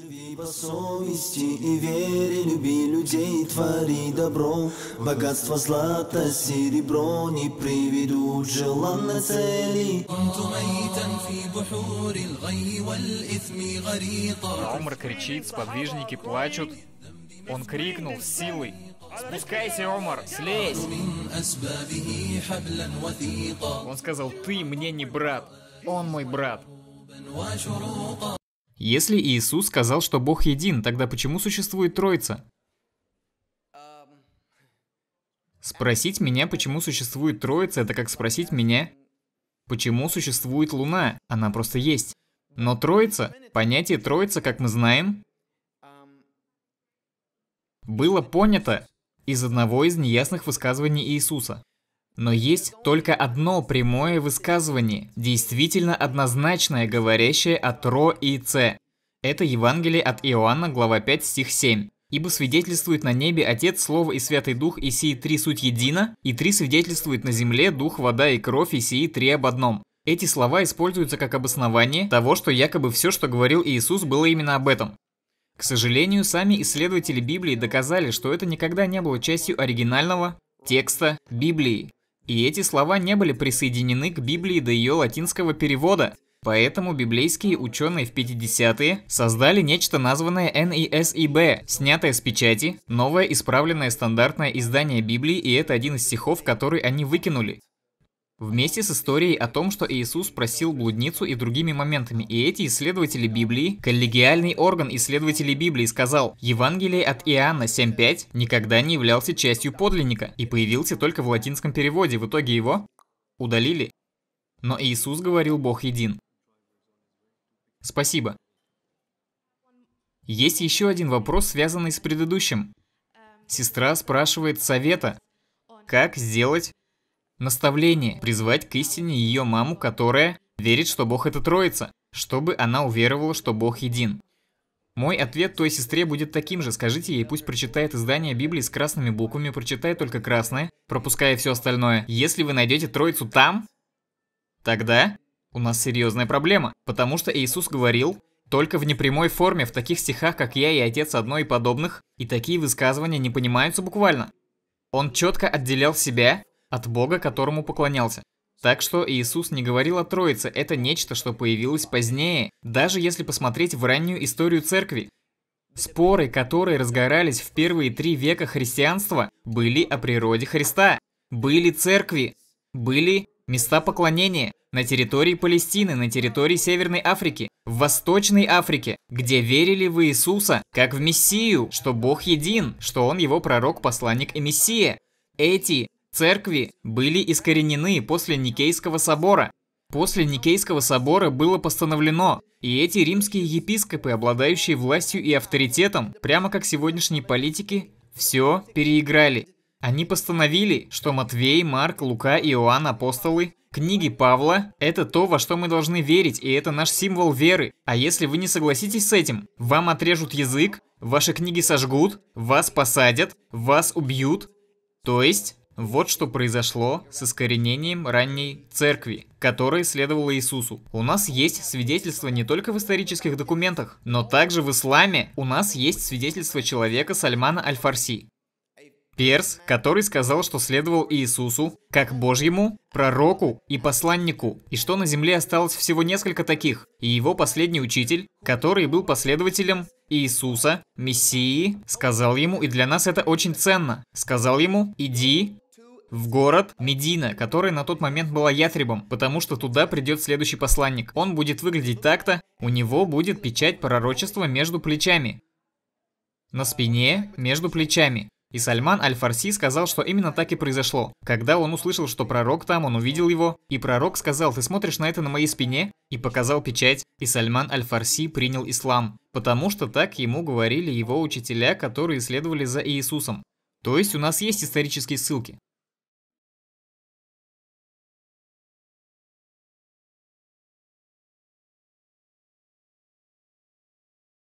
Живи по совести и вере, люби людей, твори добро. Богатство, злато, серебро не приведут желанной цели. Умар кричит, сподвижники плачут. Он крикнул с силой. Спускайся, Омар, слезь! Он сказал, ты мне не брат, он мой брат. Если Иисус сказал, что Бог един, тогда почему существует Троица? Спросить меня, почему существует Троица, это как спросить меня, почему существует Луна. Она просто есть. Но Троица, понятие Троица, как мы знаем, было понято из одного из неясных высказываний Иисуса. Но есть только одно прямое высказывание, действительно однозначное, говорящее о Тро и Це. Это Евангелие от Иоанна, глава 5, стих 7. «Ибо свидетельствует на небе Отец, Слово и Святый Дух, и сии три суть едина, и три свидетельствует на земле Дух, вода и кровь, и сии три об одном». Эти слова используются как обоснование того, что якобы все, что говорил Иисус, было именно об этом. К сожалению, сами исследователи Библии доказали, что это никогда не было частью оригинального текста Библии. И эти слова не были присоединены к Библии до ее латинского перевода. Поэтому библейские ученые в 50-е создали нечто названное NESIB, снятое с печати, новое исправленное стандартное издание Библии, и это один из стихов, который они выкинули. Вместе с историей о том, что Иисус просил блудницу и другими моментами. И эти исследователи Библии, коллегиальный орган исследователей Библии сказал, Евангелие от Иоанна 7.5 никогда не являлся частью подлинника и появился только в латинском переводе. В итоге его удалили. Но Иисус говорил Бог един. Спасибо. Есть еще один вопрос, связанный с предыдущим. Сестра спрашивает совета, как сделать Наставление – призвать к истине ее маму, которая верит, что Бог – это Троица, чтобы она уверовала, что Бог един. Мой ответ той сестре будет таким же. Скажите ей, пусть прочитает издание Библии с красными буквами, прочитает только красное, пропуская все остальное. Если вы найдете Троицу там, тогда у нас серьезная проблема, потому что Иисус говорил только в непрямой форме, в таких стихах, как «Я и отец одно и подобных», и такие высказывания не понимаются буквально. Он четко отделял себя от Бога, которому поклонялся. Так что Иисус не говорил о Троице, это нечто, что появилось позднее, даже если посмотреть в раннюю историю церкви. Споры, которые разгорались в первые три века христианства, были о природе Христа, были церкви, были места поклонения на территории Палестины, на территории Северной Африки, в Восточной Африке, где верили в Иисуса как в Мессию, что Бог един, что Он его пророк, посланник и Мессия. Эти Церкви были искоренены после Никейского собора. После Никейского собора было постановлено, и эти римские епископы, обладающие властью и авторитетом, прямо как сегодняшние политики, все переиграли. Они постановили, что Матвей, Марк, Лука, Иоанн, апостолы, книги Павла – это то, во что мы должны верить, и это наш символ веры. А если вы не согласитесь с этим, вам отрежут язык, ваши книги сожгут, вас посадят, вас убьют. То есть вот что произошло с искоренением ранней церкви, которая следовала Иисусу. У нас есть свидетельство не только в исторических документах, но также в исламе у нас есть свидетельство человека Сальмана Аль-Фарси. Перс, который сказал, что следовал Иисусу, как Божьему, пророку и посланнику, и что на земле осталось всего несколько таких, и его последний учитель, который был последователем Иисуса, Мессии, сказал ему, и для нас это очень ценно, сказал ему, иди в город Медина, который на тот момент была Ятребом, потому что туда придет следующий посланник. Он будет выглядеть так-то, у него будет печать пророчества между плечами. На спине, между плечами. И Сальман Аль-Фарси сказал, что именно так и произошло. Когда он услышал, что пророк там, он увидел его, и пророк сказал, ты смотришь на это на моей спине, и показал печать, и Сальман Аль-Фарси принял ислам, потому что так ему говорили его учителя, которые следовали за Иисусом. То есть у нас есть исторические ссылки.